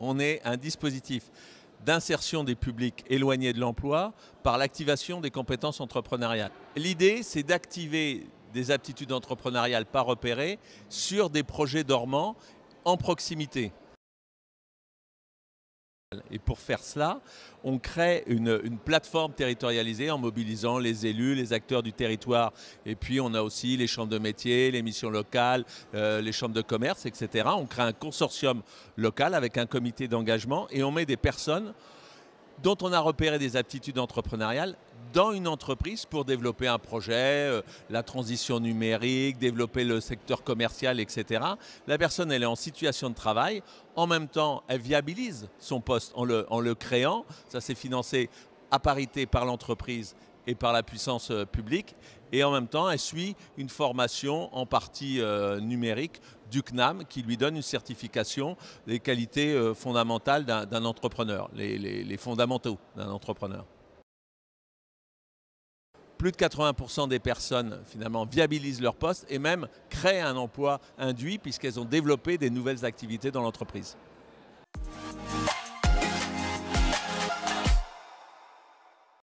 On est un dispositif d'insertion des publics éloignés de l'emploi par l'activation des compétences entrepreneuriales. L'idée, c'est d'activer des aptitudes entrepreneuriales pas repérées sur des projets dormants en proximité. Et pour faire cela, on crée une, plateforme territorialisée en mobilisant les élus, les acteurs du territoire. Et puis on a aussi les chambres de métier, les missions locales, euh, les chambres de commerce, etc. On crée un consortium local avec un comité d'engagement et on met des personnes dont on a repéré des aptitudes entrepreneuriales dans une entreprise pour développer un projet, euh, la transition numérique, développer le secteur commercial, etc. La personne, elle est en situation de travail. En même temps, elle viabilise son poste en le, créant. Ça, s'est financé à parité par l'entreprise et par la puissance euh, publique. Et en même temps, elle suit une formation en partie euh, numérique du CNAM qui lui donne une certification des qualités fondamentales d'un entrepreneur, les fondamentaux d'un entrepreneur plus de 80% des personnes finalement viabilisent leur poste et même créent un emploi induit puisqu'elles ont développé des nouvelles activités dans l'entreprise.